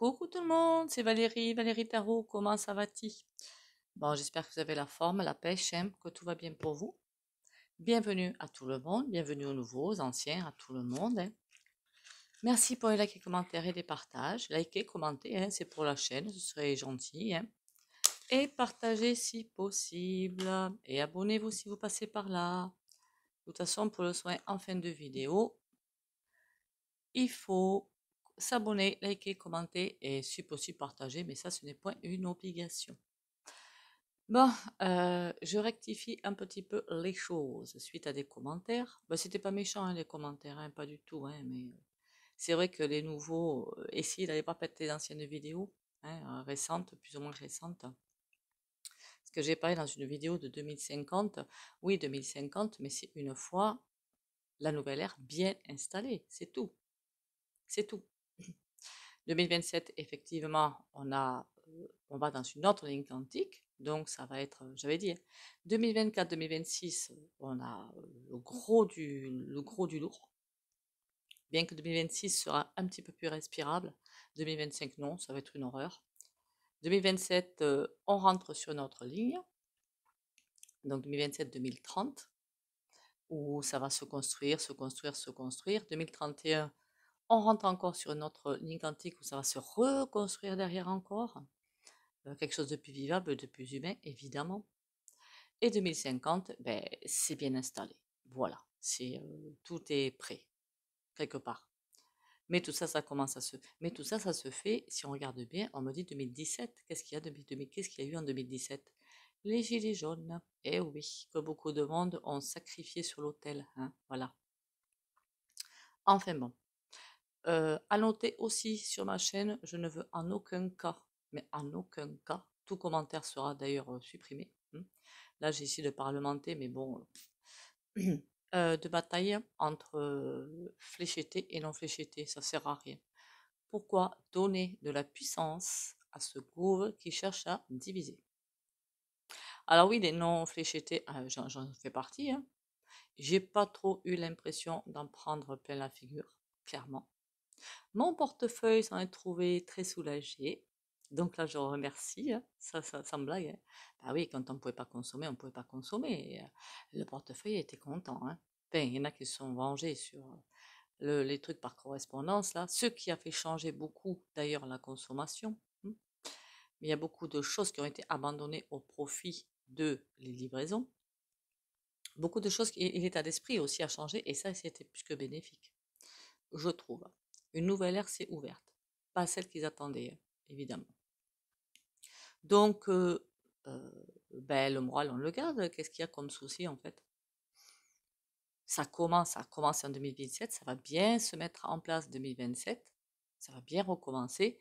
Coucou tout le monde, c'est Valérie, Valérie Tarot, comment ça va-t-il Bon, j'espère que vous avez la forme, la pêche, que tout va bien pour vous. Bienvenue à tout le monde, bienvenue aux nouveaux, aux anciens, à tout le monde. Hein. Merci pour les likes, les commentaires et les partages. Likez, commentez, hein, c'est pour la chaîne, ce serait gentil. Hein. Et partagez si possible. Et abonnez-vous si vous passez par là. De toute façon, pour le soin en fin de vidéo, il faut s'abonner, liker, commenter et si possible partager, mais ça ce n'est point une obligation. Bon, euh, je rectifie un petit peu les choses suite à des commentaires. Ben, C'était pas méchant hein, les commentaires, hein, pas du tout, hein, mais euh, c'est vrai que les nouveaux euh, et essayent avait pas péter d'anciennes vidéos récentes, plus ou moins récentes. Ce que j'ai parlé dans une vidéo de 2050, oui 2050, mais c'est une fois la nouvelle ère bien installée, c'est tout. C'est tout. 2027, effectivement, on, a, on va dans une autre ligne quantique. Donc, ça va être, j'avais dit, 2024-2026, hein. on a le gros, du, le gros du lourd. Bien que 2026 sera un petit peu plus respirable, 2025, non, ça va être une horreur. 2027, on rentre sur notre ligne. Donc, 2027-2030, où ça va se construire, se construire, se construire. 2031, on rentre encore sur notre ligne quantique où ça va se reconstruire derrière encore. Euh, quelque chose de plus vivable, de plus humain, évidemment. Et 2050, ben, c'est bien installé. Voilà, euh, tout est prêt, quelque part. Mais tout ça, ça commence à se. Mais tout ça, ça se fait. Si on regarde bien, on me dit 2017. Qu'est-ce qu'il y a eu en 2017 Les gilets jaunes. Eh oui, que beaucoup de monde ont sacrifié sur l'autel. Hein, voilà. Enfin bon. Euh, noter aussi sur ma chaîne, je ne veux en aucun cas, mais en aucun cas, tout commentaire sera d'ailleurs euh, supprimé. Hmm. Là, j'ai essayé de parlementer, mais bon, euh, de bataille entre euh, flécheté et non flécheté, ça sert à rien. Pourquoi donner de la puissance à ce groupe qui cherche à diviser Alors oui, les non fléchetés j'en fais partie. Hein. J'ai pas trop eu l'impression d'en prendre plein la figure, clairement. Mon portefeuille s'en est trouvé très soulagé. Donc là, je remercie. Hein. Ça, ça, sans blague. Hein. Bah oui, quand on ne pouvait pas consommer, on ne pouvait pas consommer. Hein. Le portefeuille était content. Hein. il y en a qui se sont vengés sur euh, les trucs par correspondance, là. Ce qui a fait changer beaucoup, d'ailleurs, la consommation. Mais il y a beaucoup de choses qui ont été abandonnées au profit de les livraisons. Beaucoup de choses, l'état d'esprit aussi a changé, et ça, c'était plus que bénéfique, je trouve. Une nouvelle ère s'est ouverte. Pas celle qu'ils attendaient, hein, évidemment. Donc, euh, euh, ben, le moral, on le garde. Qu'est-ce qu'il y a comme souci, en fait Ça commence, ça commence en 2027, ça va bien se mettre en place en 2027, ça va bien recommencer.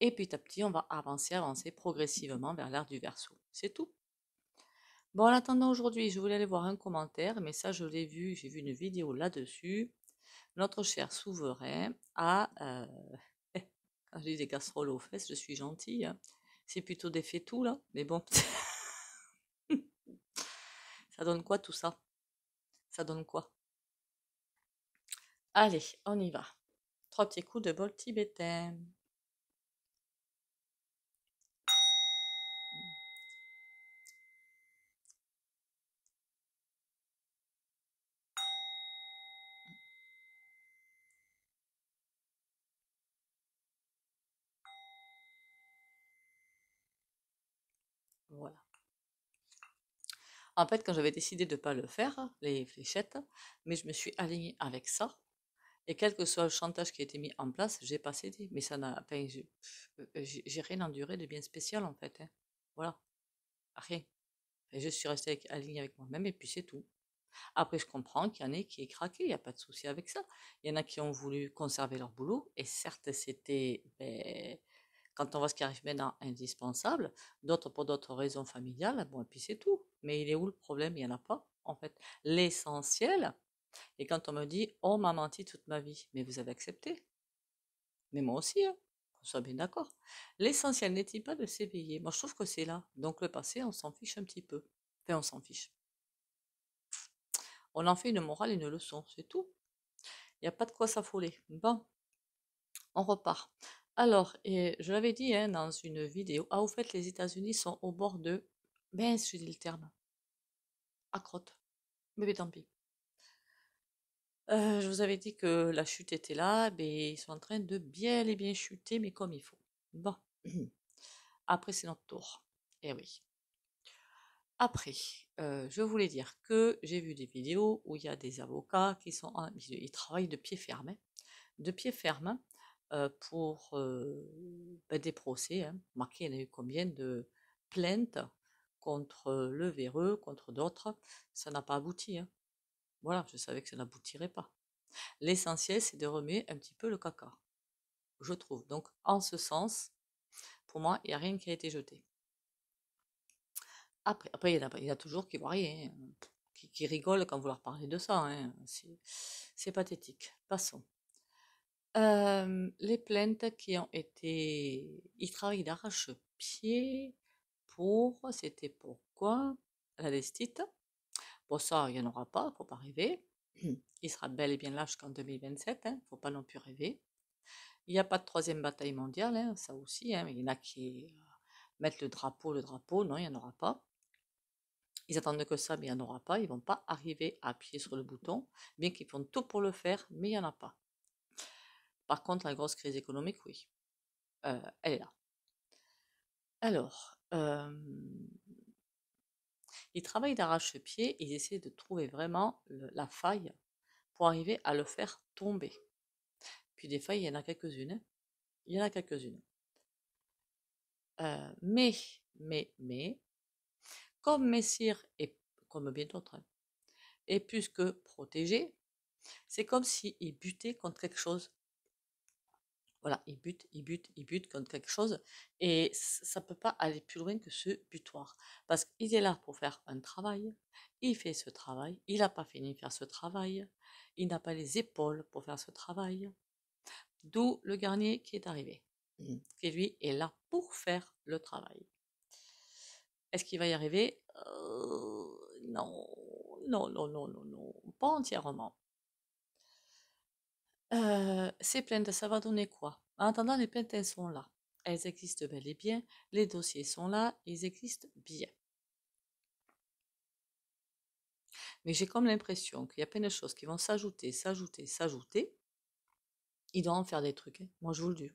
Et petit à petit, on va avancer, avancer progressivement vers l'ère du verso. C'est tout. Bon, en attendant aujourd'hui, je voulais aller voir un commentaire, mais ça, je l'ai vu, j'ai vu une vidéo là-dessus notre cher souverain a, euh, quand je des casseroles aux fesses, je suis gentille, hein. c'est plutôt des fétous là, mais bon, ça donne quoi tout ça Ça donne quoi Allez, on y va. Trois petits coups de bol tibétain. En fait, quand j'avais décidé de ne pas le faire, les fléchettes, mais je me suis alignée avec ça. Et quel que soit le chantage qui a été mis en place, j'ai pas cédé. Mais ça n'a. Enfin, j'ai euh, rien enduré de bien spécial, en fait. Hein. Voilà. Rien. Et je suis restée alignée avec moi-même, et puis c'est tout. Après, je comprends qu'il y en ait qui est craqué, il n'y a pas de souci avec ça. Il y en a qui ont voulu conserver leur boulot, et certes, c'était, ben, quand on voit ce qui arrive maintenant, indispensable. D'autres pour d'autres raisons familiales, bon, et puis c'est tout. Mais il est où le problème Il n'y en a pas, en fait. L'essentiel, et quand on me dit « On oh, m'a menti toute ma vie », mais vous avez accepté. Mais moi aussi, hein, on soit bien d'accord. L'essentiel n'est-il pas de s'éveiller Moi, je trouve que c'est là. Donc le passé, on s'en fiche un petit peu. Enfin, on s'en fiche. On en fait une morale et une leçon, c'est tout. Il n'y a pas de quoi s'affoler. Bon, on repart. Alors, et je l'avais dit hein, dans une vidéo, ah, au fait, les États-Unis sont au bord de ben, dis le terme. Accrotte. Mais tant pis. Euh, je vous avais dit que la chute était là, mais ben, ils sont en train de bien et bien chuter, mais comme il faut. Bon. Après, c'est notre tour. et eh oui. Après, euh, je voulais dire que j'ai vu des vidéos où il y a des avocats qui sont ils, travaillent de pied ferme, hein. de pied ferme hein, euh, pour ben, des procès. Hein. il y a eu combien de plaintes contre le véreux, contre d'autres, ça n'a pas abouti. Hein. Voilà, je savais que ça n'aboutirait pas. L'essentiel, c'est de remettre un petit peu le caca, je trouve. Donc, en ce sens, pour moi, il n'y a rien qui a été jeté. Après, après il, y en a, toujours qui voient hein, qui, rigolent quand vous leur parlez de ça. Hein. C'est pathétique. Passons. les plaintes qui ont été... Ils travaillent d'arrache-pied c'était pourquoi la destite. pour ça, il n'y en aura pas, faut pas rêver. Il sera bel et bien là jusqu'en 2027, faut pas non plus rêver. Il n'y a pas de troisième bataille mondiale, hein, ça aussi, hein, il y en a qui euh, mettent le drapeau, le drapeau, non, il n'y en aura pas. Ils attendent que ça, mais il n'y en aura pas. Ils vont pas arriver à appuyer sur le bouton, bien qu'ils font tout pour le faire, mais il n'y en a pas. Par contre, la grosse crise économique, oui. Euh, elle est là. Alors, ils travaillent d'arrache-pied, ils essaient de trouver vraiment la faille pour arriver à le faire tomber. Puis des failles, il y en a quelques-unes. Hein. Il y en a quelques-unes. Euh, mais, mais, mais, comme Messire et comme bien d'autres, et hein, est plus que protégé, c'est comme s'il butait contre quelque chose voilà, il bute, il bute, il bute contre quelque chose. Et ça ne peut pas aller plus loin que ce butoir. Parce qu'il est là pour faire un travail. Il fait ce travail. Il n'a pas fini de faire ce travail. Il n'a pas les épaules pour faire ce travail. D'où le garnier qui est arrivé. Mmh. Qui lui est là pour faire le travail. Est-ce qu'il va y arriver euh, non, non, non, non, non, pas entièrement ces plaintes, ça va donner quoi En attendant, les plaintes, elles sont là. Elles existent bel et bien, les dossiers sont là, ils existent bien. Mais j'ai comme l'impression qu'il y a plein de choses qui vont s'ajouter, s'ajouter, s'ajouter. Ils doivent en faire des trucs, hein, moi je vous le dis.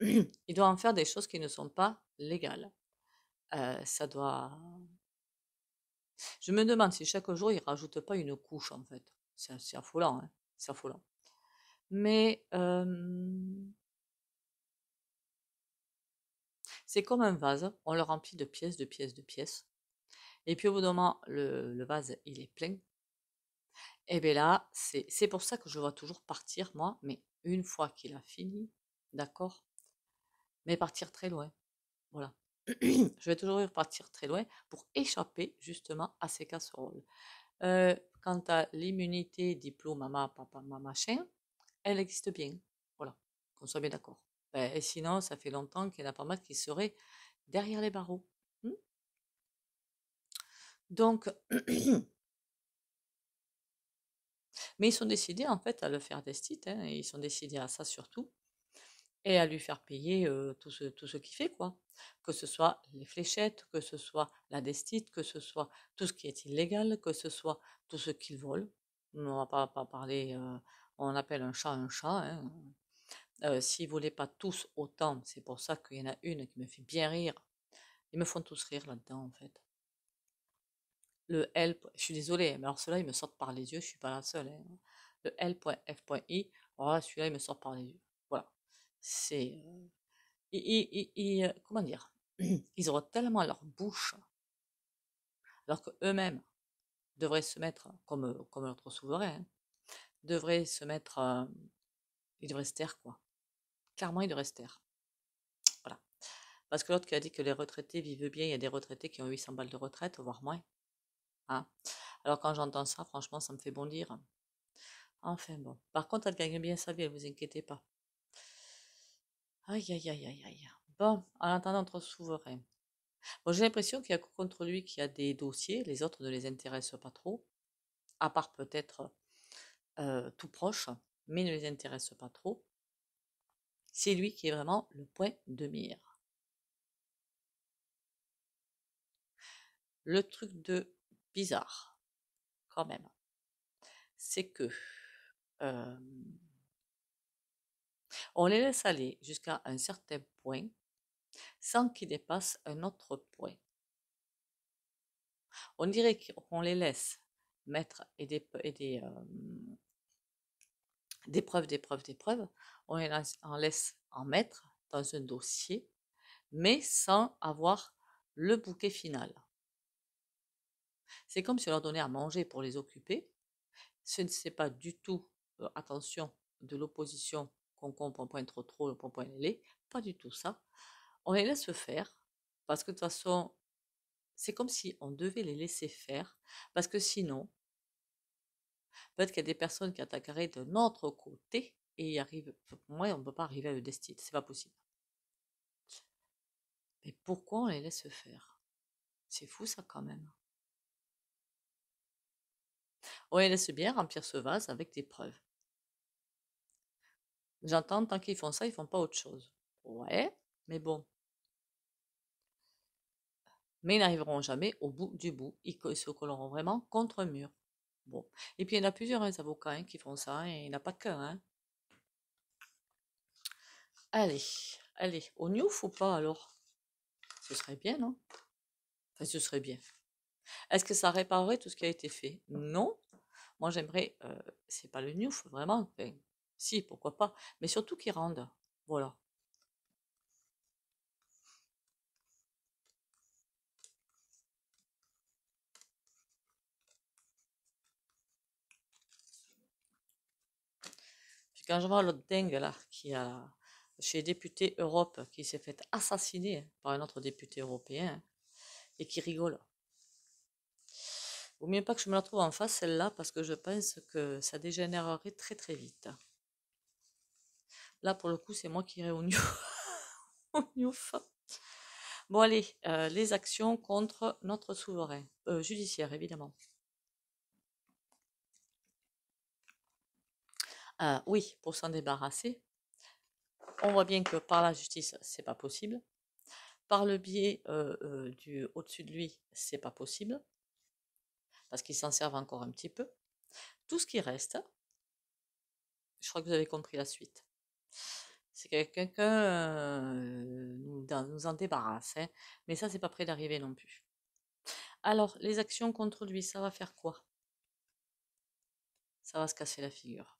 Ils doivent en faire des choses qui ne sont pas légales. ça doit. Je me demande si chaque jour il rajoutent pas une couche en fait. C'est affolant, hein c'est affolant mais c'est comme un vase, on le remplit de pièces, de pièces, de pièces. Et puis au bout d'un moment, le, vase, il est plein. Et bien là, c'est pour ça que je vois toujours partir, moi, mais une fois qu'il a fini, d'accord, mais partir très loin. Voilà. je vais toujours partir très loin pour échapper justement à ces casseroles. quant à l'immunité diplôme, maman, papa, maman, machin, elle existe bien. Voilà, qu'on soit bien d'accord. Ben, et sinon, ça fait longtemps qu'il y en a pas mal qui seraient derrière les barreaux. Hmm? Donc, mais ils sont décidés en fait à le faire destite, hein, ils sont décidés à ça surtout, et à lui faire payer euh, tout ce, tout ce qu'il fait, quoi. Que ce soit les fléchettes, que ce soit la destite, que ce soit tout ce qui est illégal, que ce soit tout ce qu'il vole. On ne va pas, pas parler euh, on appelle un chat un chat. Hein. Euh, s'ils si vous pas tous autant, c'est pour ça qu'il y en a une qui me fait bien rire. Ils me font tous rire là-dedans, en fait. Le L, je suis désolée, hein, mais alors cela là me sort par les yeux, je suis pas la seule. Hein. Le L.F.I, celui-là, il me sort par les yeux. Voilà. C'est. Euh, euh, comment dire Ils auront tellement leur bouche, alors qu'eux-mêmes devraient se mettre comme, comme notre souverain, devrait se mettre. Euh, il devrait se taire, quoi. Clairement, il devrait se taire. Voilà. Parce que l'autre qui a dit que les retraités vivent bien, il y a des retraités qui ont 800 balles de retraite, voire moins. Hein. Alors quand j'entends ça, franchement, ça me fait bondir. Enfin bon. Par contre, elle gagne bien sa vie, ne vous inquiétez pas. Aïe, aïe, aïe, aïe, aïe. Bon, en attendant, notre souverain. Bon, j'ai l'impression qu'il y a contre lui qui a des dossiers, les autres ne les intéressent pas trop, à part peut-être euh, tout proche, mais ne les intéresse pas trop, c'est lui qui est vraiment le point de mire. Le truc de bizarre, quand même, c'est que on les laisse aller jusqu'à un certain point sans qu'ils dépassent un autre point. On dirait qu'on les laisse mettre et des, et des, des preuves, des preuves, des preuves, on les laisse en, laisse en mettre dans un dossier, mais sans avoir le bouquet final. C'est comme si on leur donnait à manger pour les occuper. Ce n'est pas du tout, attention, de l'opposition, qu'on on pointe trop trop, point les pas du tout ça. On les laisse faire, parce que de toute façon, c'est comme si on devait les laisser faire, parce que sinon, peut-être qu'il y a des personnes qui attaqueraient de notre côté et arrivent. Moi, on ne peut pas arriver à le destin, c'est pas possible. Mais pourquoi on les laisse faire C'est fou ça quand même. On les laisse bien remplir ce vase avec des preuves. J'entends, tant qu'ils font ça, ils font pas autre chose. Ouais, mais bon, mais ils n'arriveront jamais au bout du bout. Ils se colleront vraiment contre un mur. Bon. Et puis il y en a plusieurs hein, avocats hein, qui font ça, et hein, il n'y a pas de cœur. Allez, allez, au newf ou pas alors Ce serait bien, non Enfin, ce serait bien. Est-ce que ça réparerait tout ce qui a été fait Non. Moi, j'aimerais, Ce euh, c'est pas le newf, vraiment. si, pourquoi pas. Mais surtout qu'ils rendent. Voilà. Quand je vois le dingue là, qui a, chez député Europe, qui s'est fait assassiner par un autre député européen, et qui rigole. Vaut mieux pas que je me la trouve en face, celle-là, parce que je pense que ça dégénérerait très très vite. Là, pour le coup, c'est moi qui irai au new... Bon, allez, euh, les actions contre notre souverain, euh, judiciaire, évidemment. Ah oui, pour s'en débarrasser. On voit bien que par la justice, c'est pas possible. Par le biais euh, euh, du au-dessus de lui, c'est pas possible. Parce qu'il s'en servent encore un petit peu. Tout ce qui reste, je crois que vous avez compris la suite. C'est que quelqu'un euh, nous, nous, en débarrasse. Hein, mais ça, c'est pas près d'arriver non plus. Alors, les actions contre lui, ça va faire quoi Ça va se casser la figure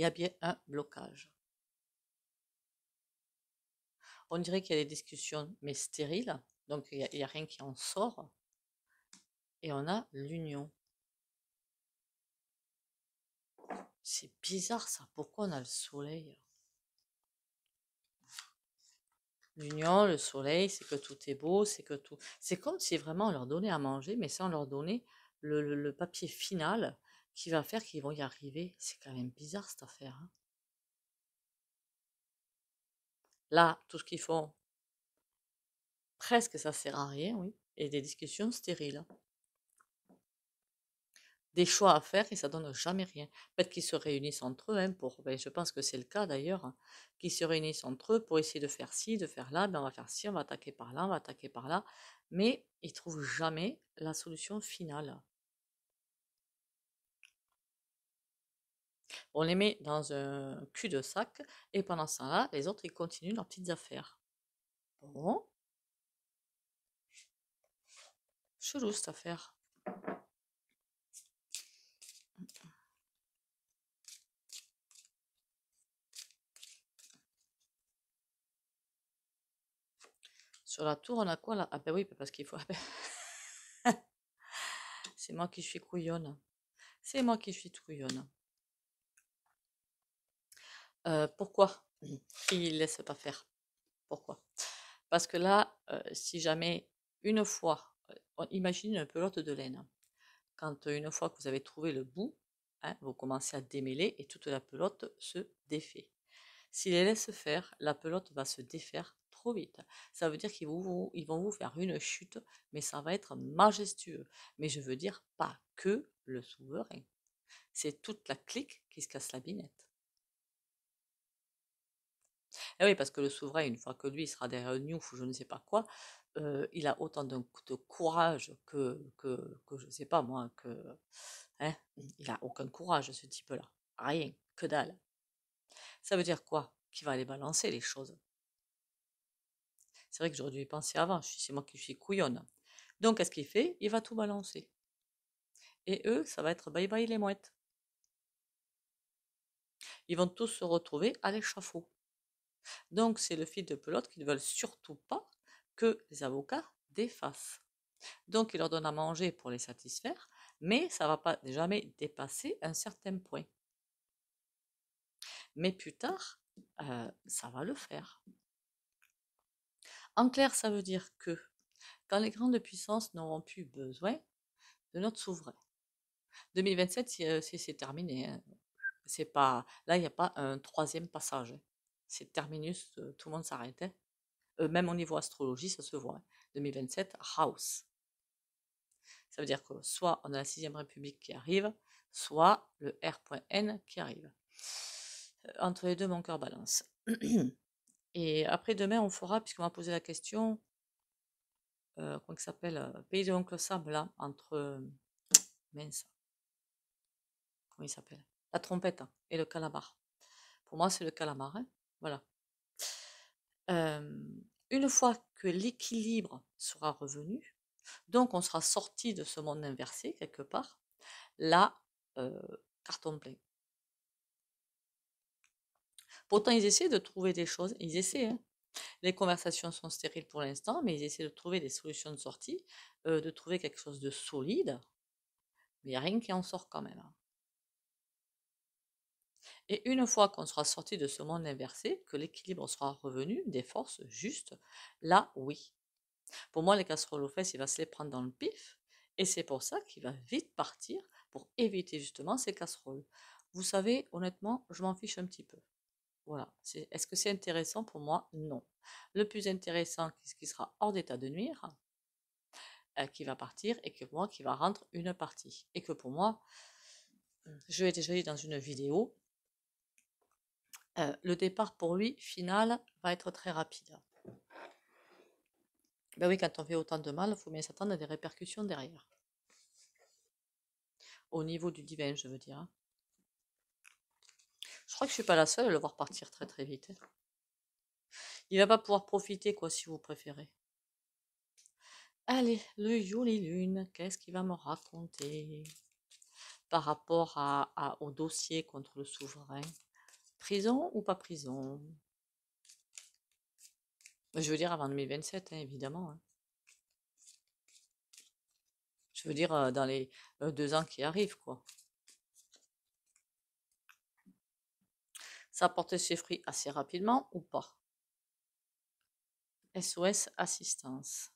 il y a bien un blocage. On dirait qu'il y a des discussions, mais stériles, donc il n'y a, rien qui en sort. Et on a l'union. C'est bizarre ça, pourquoi on a le soleil L'union, le soleil, c'est que tout est beau, c'est que tout. C'est comme si vraiment on leur donnait à manger, mais sans leur donner le papier final qui va faire qu'ils vont y arriver C'est quand même bizarre cette affaire. Hein. Là, tout ce qu'ils font, presque ça sert à rien, oui. Et des discussions stériles. Hein. Des choix à faire et ça donne jamais rien. Peut-être qu'ils se réunissent entre eux, hein, pour, ben, je pense que c'est le cas d'ailleurs, qu'ils se réunissent entre eux pour essayer de faire ci, de faire là, ben, on va faire ci, on va attaquer par là, on va attaquer par là, mais ils trouvent jamais la solution finale. On les met dans un cul-de-sac et pendant ça, là les autres, ils continuent leurs petites affaires. Bon. Chelou cette affaire. Sur la tour, on a quoi là Ah ben oui, ben parce qu'il faut... Ah ben. C'est moi qui suis couillonne. C'est moi qui suis trouillonne. Euh, pourquoi il laisse pas faire Pourquoi Parce que là, euh, si jamais une fois, euh, on imagine une pelote de laine. Hein. Quand une fois que vous avez trouvé le bout, hein, vous commencez à démêler et toute la pelote se défait. S'il les laisse faire, la pelote va se défaire trop vite. Ça veut dire qu'ils ils vont vous faire une chute, mais ça va être majestueux. Mais je veux dire pas que le souverain. C'est toute la clique qui se casse la binette. Ah oui, parce que le souverain, une fois que lui, sera derrière un ou je ne sais pas quoi, euh, il a autant de, courage que, que, je ne sais pas moi, que. Hein, il a aucun courage, ce type-là. Rien, que dalle. Ça veut dire quoi Qu'il va aller balancer les choses C'est vrai que j'aurais dû y penser avant, c'est moi qui suis couillonne. Donc, qu'est-ce qu'il fait Il va tout balancer. Et eux, ça va être bye bye les mouettes. Ils vont tous se retrouver à l'échafaud. Donc, c'est le fil de pelote qu'ils ne veulent surtout pas que les avocats défassent. Donc, ils leur donnent à manger pour les satisfaire, mais ça ne va pas jamais dépasser un certain point. Mais plus tard, euh, ça va le faire. En clair, ça veut dire que quand les grandes puissances n'auront plus besoin de notre souverain, 2027, euh, c'est terminé. Hein, c'est pas là, il n'y a pas un troisième passage c'est terminus, euh, tout le monde s'arrêtait. Euh, même au niveau astrologie, ça se voit. 2027, house. Ça veut dire que soit on a la 6 République qui arrive, soit le R.N qui arrive. Euh, entre les deux, mon cœur balance. Et après demain, on fera, puisqu'on va poser la question, comment ça s'appelle Pays de l'oncle Sam, là, entre. mince. Comment il s'appelle La trompette et le calamar. Pour moi, c'est le calamar. Hein. Voilà. une fois que l'équilibre sera revenu, donc on sera sorti de ce monde inversé quelque part, là, carton plein. Pourtant, ils essaient de trouver des choses, ils essaient. Hein. Les conversations sont stériles pour l'instant, mais ils essaient de trouver des solutions de sortie, de trouver quelque chose de solide. Mais il n'y a rien qui en sort quand même. Hein. Et une fois qu'on sera sorti de ce monde inversé, que l'équilibre sera revenu, des forces justes, là, oui. Pour moi, les casseroles aux fesses, il va se les prendre dans le pif. Et c'est pour ça qu'il va vite partir pour éviter justement ces casseroles. Vous savez, honnêtement, je m'en fiche un petit peu. Voilà. Est-ce que c'est intéressant pour moi Non. Le plus intéressant, c'est ce qui sera hors d'état de nuire, euh, qui va partir et que moi, qui va rendre une partie. Et que pour moi, je l'ai déjà dit dans une vidéo, euh, le départ pour lui final va être très rapide. Ben oui, quand on fait autant de mal, il faut bien s'attendre à des répercussions derrière. Au niveau du divin, je veux dire. Hein. Je crois que je suis pas la seule à le voir partir très très vite. Hein. Il va pas pouvoir profiter, quoi, si vous préférez. Allez, le joli lune, qu'est-ce qu'il va me raconter par rapport à, au dossier contre le souverain Prison ou pas prison bah, Je veux dire avant 2027, hein, évidemment. Hein. Je veux dire dans les deux ans qui arrivent, quoi. Ça a ses fruits assez rapidement ou pas SOS Assistance.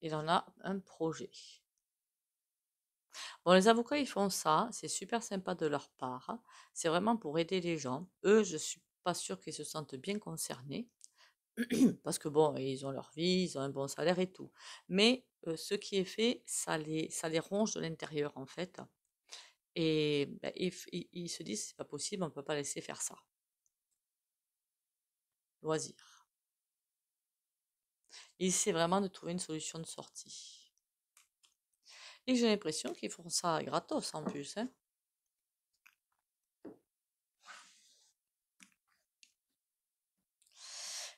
Il en a un projet. Bon, les avocats, ils font ça, c'est super sympa de leur part, c'est vraiment pour aider les gens. Eux, je ne suis pas sûre qu'ils se sentent bien concernés, parce que bon, ils ont leur vie, ils ont un bon salaire et tout. Mais ce qui est fait, ça les, ronge de l'intérieur, en fait. Et bah, ils, se disent, c'est pas possible, on ne peut pas laisser faire ça. Loisir. Il essaie vraiment de trouver une solution de sortie. Et j'ai l'impression qu'ils font ça gratos en plus. Et hein.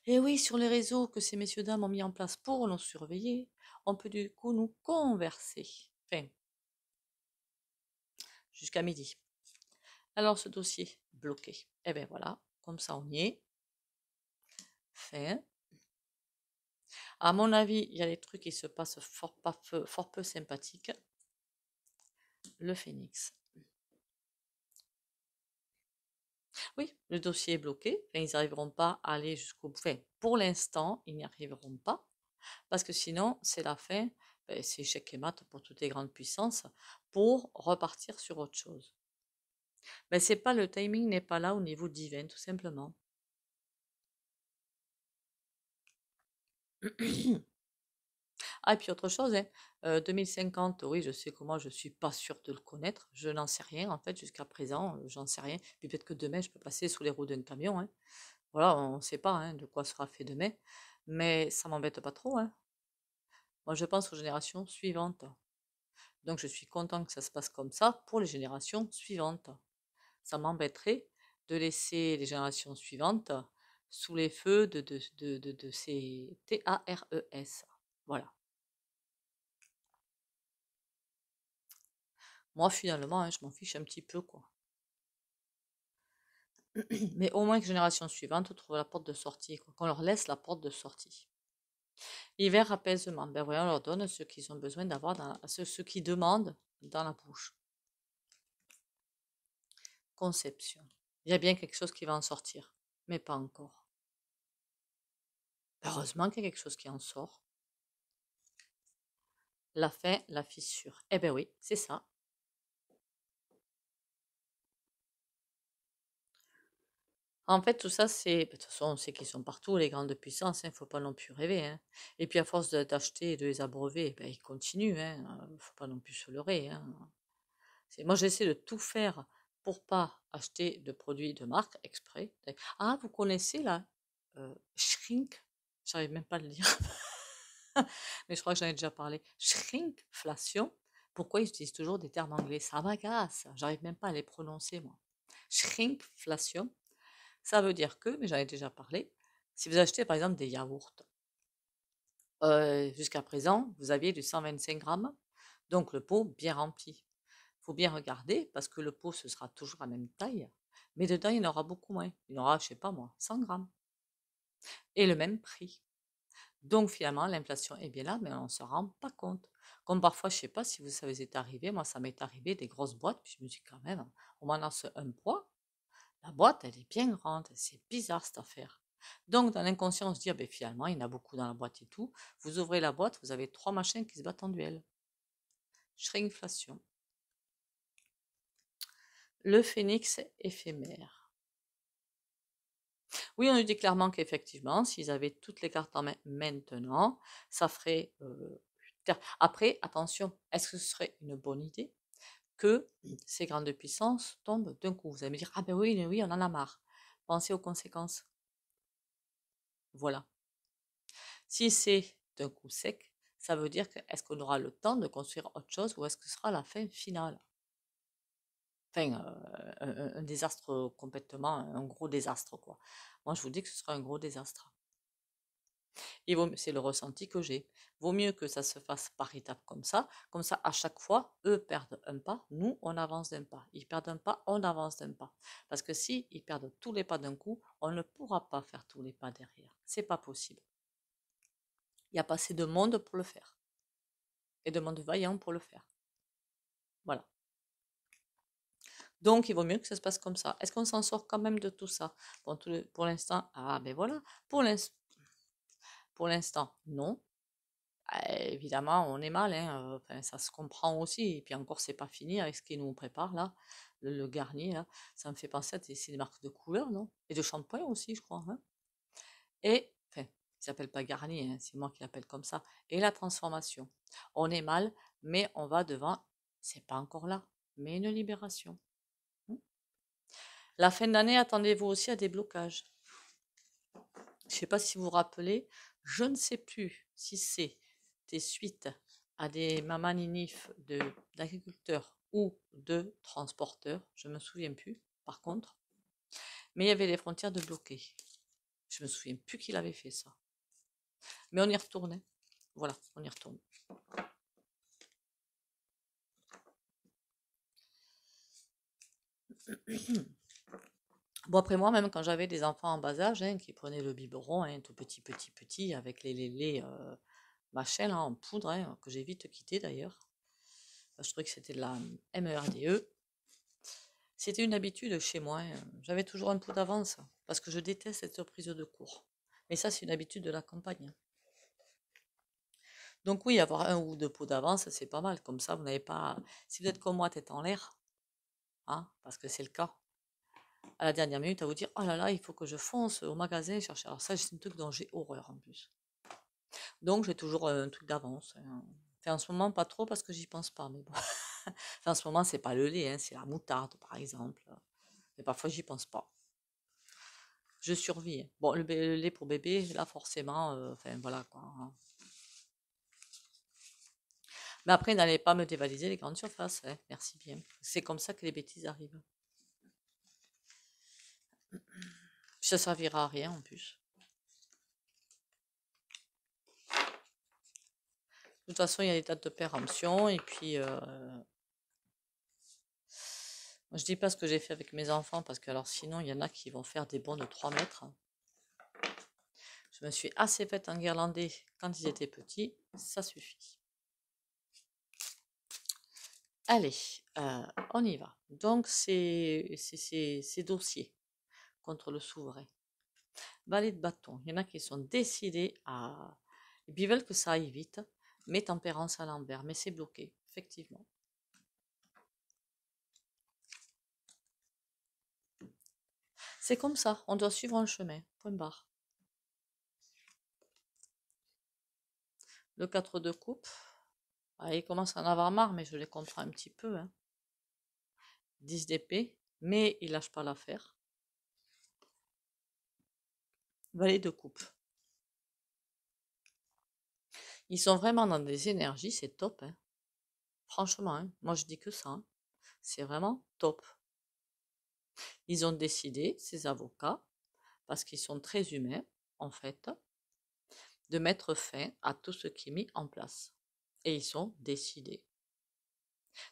eh oui, sur les réseaux que ces messieurs-dames ont mis en place pour nous surveiller, on peut du coup nous converser. Fin. jusqu'à midi. Alors ce dossier bloqué. Eh bien voilà, comme ça on y est. Fin à mon avis, il y a des trucs qui se passent fort, peu, sympathiques. Le phénix. Oui, le dossier est bloqué. ils n'arriveront pas à aller jusqu'au bout. pour l'instant, ils n'y arriveront pas. Parce que sinon, c'est la fin. Ben, c'est échec et mat pour toutes les grandes puissances pour repartir sur autre chose. Mais c'est pas le timing n'est pas là au niveau divin, tout simplement. ah, et puis autre chose, 2050, hein, euh, oui, je sais comment, je ne suis pas sûre de le connaître. Je n'en sais rien, en fait, jusqu'à présent, euh, j'en sais rien. Puis peut-être que demain, je peux passer sous les roues d'un camion. Hein. Voilà, on ne sait pas hein, de quoi sera fait demain. Mais ça m'embête pas trop. Moi, je pense aux générations suivantes. Donc, je suis content que ça se passe comme ça pour les générations suivantes. Ça m'embêterait de laisser les générations suivantes sous les feux de, de, de, ces T-A-R-E-S. Voilà. Moi, finalement, hein, je m'en fiche un petit peu, quoi. Mais au moins que génération suivante trouve la porte de sortie, qu'on leur laisse la porte de sortie. Hiver, apaisement, ben voyons, on leur donne ce qu'ils ont besoin d'avoir, dans ce qu'ils demandent dans la bouche. Conception. Il y a bien quelque chose qui va en sortir, mais pas encore. Heureusement qu'il y a quelque chose qui en sort. La fin, la fissure. Eh bien oui, c'est ça. En fait, tout ça, c'est. Ben, de toute façon, on sait qu'ils sont partout, les grandes puissances, il hein, ne faut pas non plus rêver. Hein. Et puis, à force d'acheter et de les abreuver, ben, ils continuent, il hein. ne euh, faut pas non plus se leurrer. Hein. Moi, j'essaie de tout faire pour pas acheter de produits de marque exprès. Ah, vous connaissez la euh, Shrink J'arrive même pas à le dire. Mais je crois que j'en ai déjà parlé. Shrinkflation. Pourquoi ils utilisent toujours des termes anglais Ça m'agace. J'arrive même pas à les prononcer, moi. Shrinkflation. Ça veut dire que, mais j'en ai déjà parlé, si vous achetez par exemple des yaourts, euh, jusqu'à présent, vous aviez du 125 grammes, donc le pot bien rempli. Il faut bien regarder parce que le pot, ce sera toujours la même taille, mais dedans, il y en aura beaucoup moins. Il y en aura, je sais pas moi, 100 grammes, et le même prix. Donc finalement, l'inflation est bien là, mais on ne se rend pas compte. Comme parfois, je ne sais pas si vous savez, c'est arrivé, moi ça m'est arrivé des grosses boîtes, puis je me dis quand même, on m'en un poids, la boîte elle est bien grande, c'est bizarre cette affaire. Donc dans l'inconscient, on se dit, ah ben, finalement, il y en a beaucoup dans la boîte et tout. Vous ouvrez la boîte, vous avez trois machines qui se battent en duel. Shrinkflation. Le phénix éphémère. Oui, on nous dit clairement qu'effectivement, s'ils avaient toutes les cartes en main maintenant, ça ferait... Euh, après, attention, est-ce que ce serait une bonne idée que ces grandes puissances tombent d'un coup Vous allez me dire, ah ben oui, oui, on en a marre. Pensez aux conséquences. Voilà. Si c'est d'un coup sec, ça veut dire que est-ce qu'on aura le temps de construire autre chose ou est-ce que ce sera la fin finale Enfin, euh, un, désastre euh, complètement, un gros désastre, quoi. Moi, je vous dis que ce sera un gros désastre. Et c'est le ressenti que j'ai. Vaut mieux que ça se fasse par étapes comme ça. Comme ça, à chaque fois, eux perdent un pas, nous, on avance d'un pas. Ils perdent un pas, on avance d'un pas. Parce que si ils perdent tous les pas d'un coup, on ne pourra pas faire tous les pas derrière. C'est pas possible. Il y a pas assez de monde pour le faire. Et de monde vaillant pour le faire. Voilà. Donc, il vaut mieux que ça se passe comme ça. Est-ce qu'on s'en sort quand même de tout ça Pour l'instant, ah ben voilà, pour l'instant, non. Ah, évidemment, on est mal, hein, euh, ça se comprend aussi. Et puis encore, c'est pas fini avec ce qu'ils nous prépare, là, le, Garnier. garni. Ça me fait penser à des, marques de couleur, non Et de shampoing aussi, je crois. Hein. et, enfin, il s'appelle pas Garnier. Hein, c'est moi qui l'appelle comme ça. Et la transformation. On est mal, mais on va devant, c'est pas encore là, mais une libération. La fin d'année, attendez-vous aussi à des blocages. Je ne sais pas si vous vous rappelez, je ne sais plus si c'est des suites à des mamaninifs d'agriculteurs ou de transporteurs, je ne me souviens plus par contre, mais il y avait des frontières de bloquer. Je ne me souviens plus qu'il avait fait ça. Mais on y retournait. Voilà, on y retourne. Bon, après moi, même quand j'avais des enfants en bas âge, hein, qui prenaient le biberon, hein, tout petit, petit, petit, avec les, les, euh, hein, en poudre, que j'ai vite quitté d'ailleurs. je trouvais que c'était de la MERDE. E. C'était une habitude chez moi. J'avais toujours un pot d'avance, parce que je déteste cette surprise de cours. Mais ça, c'est une habitude de la campagne. Donc oui, avoir un ou deux pots d'avance, c'est pas mal. Comme ça, vous n'avez pas... Si vous êtes comme moi, tête en l'air, parce que c'est le cas à la dernière minute à vous dire Oh là là, il faut que je fonce au magasin chercher. Alors, ça, c'est un truc dont j'ai horreur en plus. Donc, j'ai toujours un truc d'avance. Hein. en ce moment, pas trop parce que j'y pense pas. Mais bon. en ce moment, c'est pas le lait, hein, c'est la moutarde, par exemple. Mais parfois, j'y pense pas. Je survis. Bon, le, lait pour bébé, là, forcément, euh, enfin, voilà quoi. Hein. Mais après, n'allez pas me dévaliser les grandes surfaces. Merci bien. C'est comme ça que les bêtises arrivent. Ça servira à rien en plus. De toute façon, il y a des dates de péremption et puis euh, je dis pas ce que j'ai fait avec mes enfants parce que alors sinon il y en a qui vont faire des bons de 3 mètres. Je me suis assez faite en guirlandais quand ils étaient petits, ça suffit. Allez, euh, on y va. Donc, c'est ces dossiers contre le souverain. Valet de bâton, il y en a qui sont décidés à. Ils veulent que ça aille vite, mais tempérance à l'envers, mais c'est bloqué, effectivement. C'est comme ça, on doit suivre un chemin, point barre. Le 4 de coupe, ah, il commence à en avoir marre, mais je les comprends un petit peu. 10 hein. d'épée, mais il lâche pas l'affaire valet de coupe. Ils sont vraiment dans des énergies, c'est top. Hein. Franchement, hein, moi je dis que ça. Hein. C'est vraiment top. Ils ont décidé, ces avocats, parce qu'ils sont très humains, en fait, de mettre fin à tout ce qui est mis en place. Et ils sont décidés.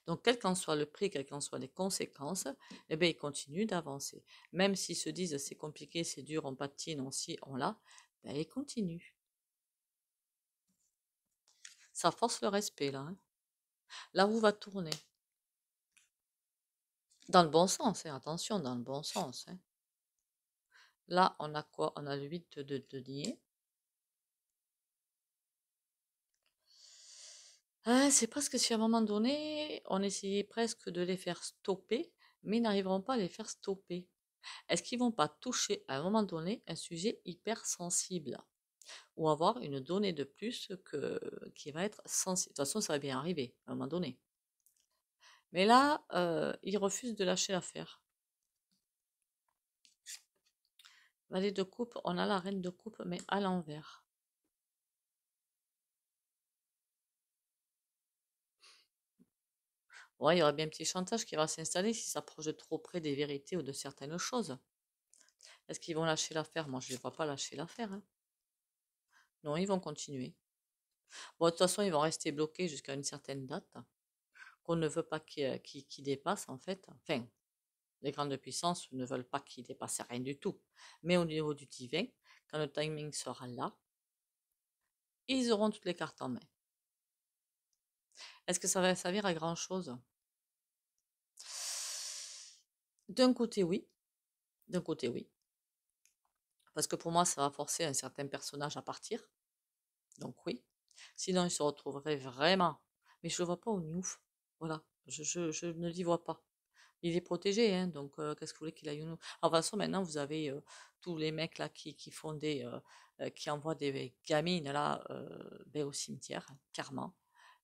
Donc, quel qu'en soit le prix, quelles qu'en soient les conséquences, eh bien, ils continuent d'avancer. Même s'ils se disent c'est compliqué, c'est dur, on patine, on ci, on là, ben, ils continuent. Ça force le respect, là. Hein. Là, La roue va tourner. Dans le bon sens, hein, attention, dans le bon sens. Hein. Là, on a quoi On a le 8 de denier. Ah, c'est presque si à un moment donné, on essayait presque de les faire stopper, mais ils n'arriveront pas à les faire stopper. Est-ce qu'ils vont pas toucher à un moment donné un sujet hypersensible ou avoir une donnée de plus qui va être sensible De toute façon, ça va bien arriver à un moment donné. Mais là, euh, ils refusent de lâcher l'affaire. Valet de coupe, on a la reine de coupe, mais à l'envers. il y aura bien un petit chantage qui va s'installer s'ils s'approchent de trop près des vérités ou de certaines choses. Est-ce qu'ils vont lâcher l'affaire Moi, je ne les vois pas lâcher l'affaire. Hein. Non, ils vont continuer. Bon, de toute façon, ils vont rester bloqués jusqu'à une certaine date qu'on ne veut pas qu'ils dépassent, en fait. Enfin, les grandes puissances ne veulent pas qu'ils dépassent rien du tout. Mais au niveau du divin, quand le timing sera là, ils auront toutes les cartes en main. Est-ce que ça va servir à grand chose D'un côté, oui. D'un côté, oui. Parce que pour moi, ça va forcer un certain personnage à partir. Donc oui. Sinon, il se retrouverait vraiment. Mais je ne le vois pas au Niouf. Voilà. Je, ne l'y vois pas. Il est protégé, hein, donc euh, qu'est-ce que vous voulez qu'il aille au façon, maintenant, vous avez euh, tous les mecs là qui, font des... Euh, qui envoient des gamines là ben, au cimetière, hein,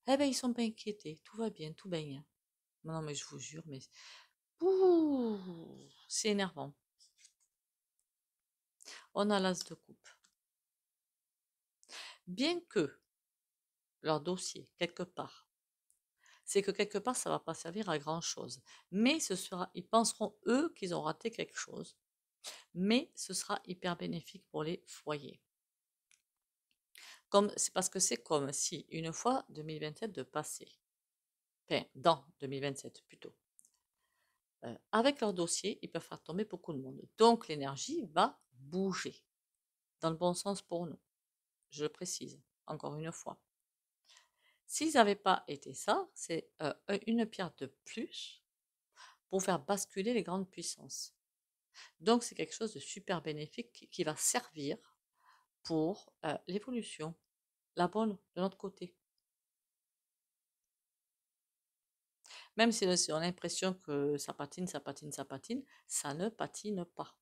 eh bien, ils sont pas inquiétés. Tout va bien, tout bien. Non, mais je vous jure, mais. c'est énervant. On a l'as de coupe. Bien que leur dossier, quelque part, c'est que quelque part, ça ne va pas servir à grand chose. Mais ce sera, ils penseront, eux, qu'ils ont raté quelque chose. Mais ce sera hyper bénéfique pour les foyers c'est parce que c'est comme si, une fois 2027 de passé, enfin, dans 2027 plutôt, euh, avec leur dossier, ils peuvent faire tomber beaucoup de monde. Donc l'énergie va bouger, dans le bon sens pour nous. Je le précise, encore une fois. S'ils n'avaient pas été ça, c'est euh, une pierre de plus pour faire basculer les grandes puissances. Donc c'est quelque chose de super bénéfique qui va servir pour l'évolution, la bonne de notre côté. Même si on a l'impression que ça patine, ça patine, ça patine, ça ne patine pas.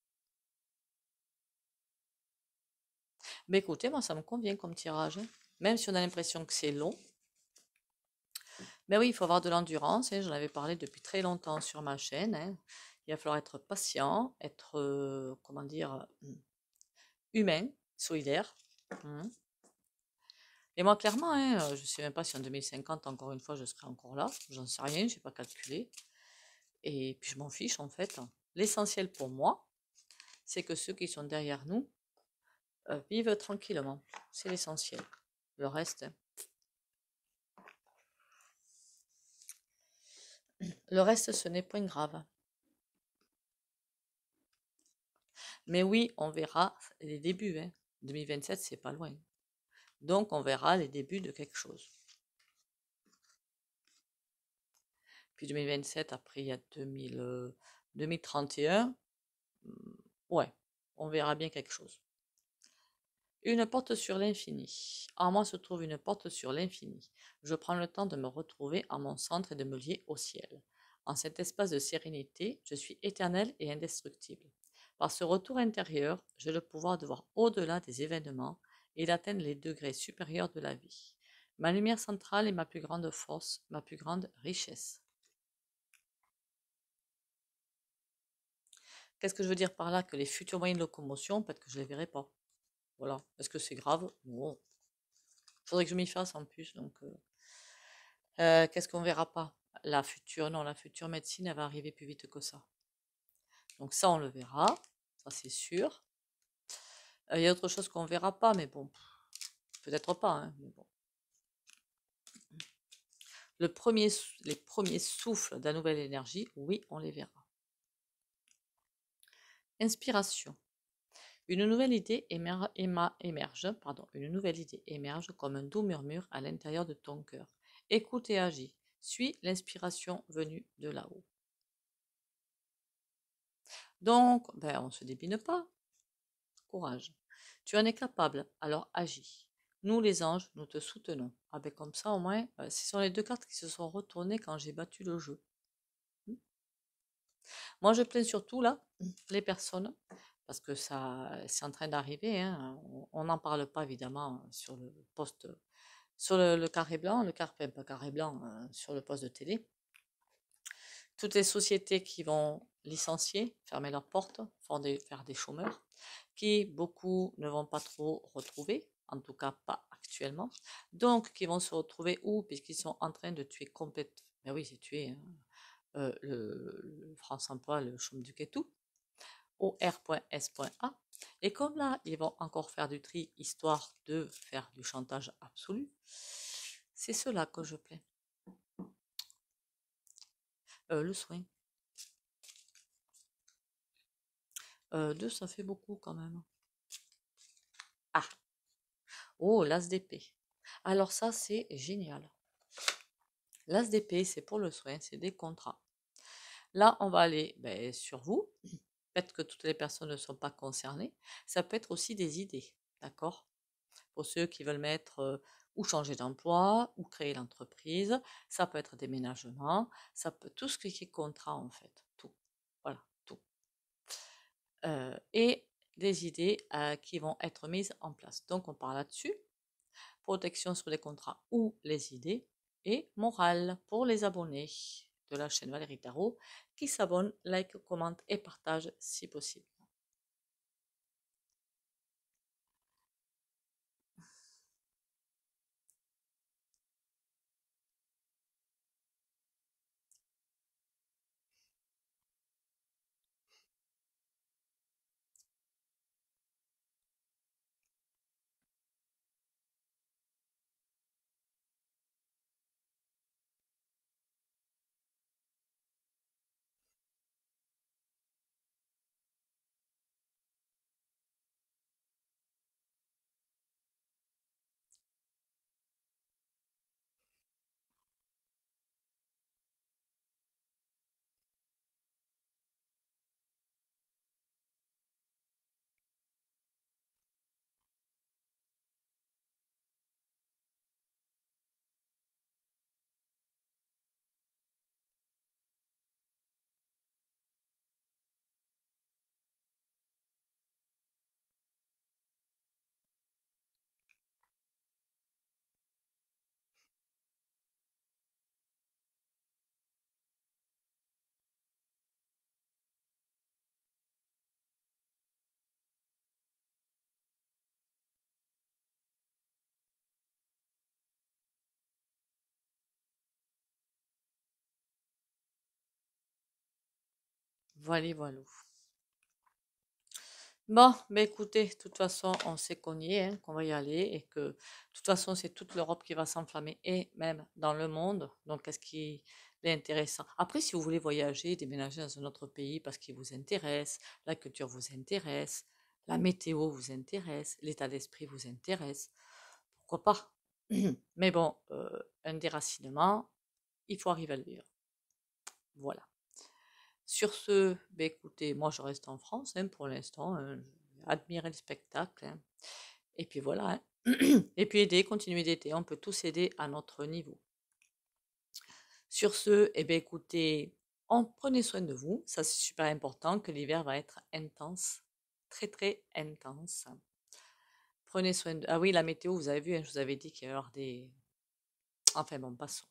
Mais écoutez, moi, ça me convient comme tirage. Hein. Même si on a l'impression que c'est long. Mais oui, il faut avoir de l'endurance. Hein. J'en avais parlé depuis très longtemps sur ma chaîne. Hein. Il va falloir être patient, être, comment dire, mmh, humain solidaire. Mmh. Et moi, clairement, hein, euh, je ne sais même pas si en 2050, encore une fois, je serai encore là. J'en sais rien, je n'ai pas calculé. Et puis, je m'en fiche, en fait. L'essentiel pour moi, c'est que ceux qui sont derrière nous euh, vivent tranquillement. C'est l'essentiel. Le reste. Hein. Le reste, ce n'est point grave. Mais oui, on verra les débuts. Hein. 2027, c'est pas loin. Donc, on verra les débuts de quelque chose. Puis 2027, après, il y a 2031. Euh, hmm, ouais, on verra bien quelque chose. Une porte sur l'infini. En moi se trouve une porte sur l'infini. Je prends le temps de me retrouver en mon centre et de me lier au ciel. En cet espace de sérénité, je suis éternel et indestructible. Par ce retour intérieur, j'ai le pouvoir de voir au-delà des événements et d'atteindre les degrés supérieurs de la vie. Ma lumière centrale est ma plus grande force, ma plus grande richesse. Qu'est-ce que je veux dire par là Que les futurs moyens de locomotion, peut-être que je ne les verrai pas. Voilà. Est-ce que c'est grave Non. Il faudrait que je m'y fasse en plus. Donc, euh, euh, Qu'est-ce qu'on verra pas La future, non, la future médecine, elle va arriver plus vite que ça. Donc ça, on le verra, ça c'est sûr. Euh, il y a autre chose qu'on ne verra pas, mais bon, peut-être pas. Hein, mais bon. Le premier, les premiers souffles d'un nouvelle énergie, oui, on les verra. Inspiration. Une nouvelle idée émerge, émerge, pardon, une nouvelle idée émerge comme un doux murmure à l'intérieur de ton cœur. Écoute et agis. Suis l'inspiration venue de là-haut. Donc, ben, on ne se débine pas. Courage. Tu en es capable, alors agis. Nous, les anges, nous te soutenons. Avec ah, ben, comme ça, au moins, euh, ce sont les deux cartes qui se sont retournées quand j'ai battu le jeu. Hmm. Moi, je plains surtout là les personnes parce que ça, c'est en train d'arriver. Hein. On n'en parle pas évidemment sur le poste, sur le, carré blanc, le carré, carré blanc, hein, sur le poste de télé toutes les sociétés qui vont licencier, fermer leurs portes, font faire des chômeurs, qui beaucoup ne vont pas trop retrouver, en tout cas pas actuellement, donc qui vont se retrouver où Puisqu'ils sont en train de tuer complètement, mais oui, c'est tuer hein, euh, le, France Emploi, le chôme du au r.s.a. Et comme là, ils vont encore faire du tri, histoire de faire du chantage absolu, c'est cela que je plains. Euh, le soin. Euh, deux, ça fait beaucoup quand même. Ah. Oh, l'as d'épée. Alors ça, c'est génial. L'as d'épée, c'est pour le soin, c'est des contrats. Là, on va aller ben, sur vous. Peut-être que toutes les personnes ne sont pas concernées. Ça peut être aussi des idées, d'accord Pour ceux qui veulent mettre euh, ou changer d'emploi, ou créer l'entreprise, ça peut être déménagement, ça peut tout ce qui est contrat en fait, tout. Voilà, tout. Euh, et des idées euh, qui vont être mises en place. Donc on parle là-dessus. Protection sur les contrats ou les idées et morale pour les abonnés de la chaîne Valérie Tarot qui s'abonnent, like, commentent et partage si possible. Voilà, voilà. Bon, mais ben, écoutez, de toute façon, on sait qu'on y est, hein, qu'on va y aller, et que de toute façon, c'est toute l'Europe qui va s'enflammer, et même dans le monde. Donc, quest ce qui est intéressant Après, si vous voulez voyager, déménager dans un autre pays parce qu'il vous intéresse, la culture vous intéresse, la météo vous intéresse, l'état d'esprit vous intéresse, pourquoi pas Mais bon, euh, un déracinement, il faut arriver à le vivre. Voilà. Sur ce, bah, écoutez, moi je reste en France hein, pour l'instant, hein, Admirez le spectacle. Hein. Et puis voilà. Hein. Et puis aider, continuer d'aider. On peut tous aider à notre niveau. Sur ce, et eh bien, écoutez, prenez soin de vous. Ça, c'est super important que l'hiver va être intense. Très, très intense. Prenez soin de... Ah oui, la météo, vous avez vu, je vous avais dit qu'il y avait des... Enfin bon, passons.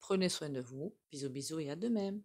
Prenez soin de vous. Bisous, bisous et à demain.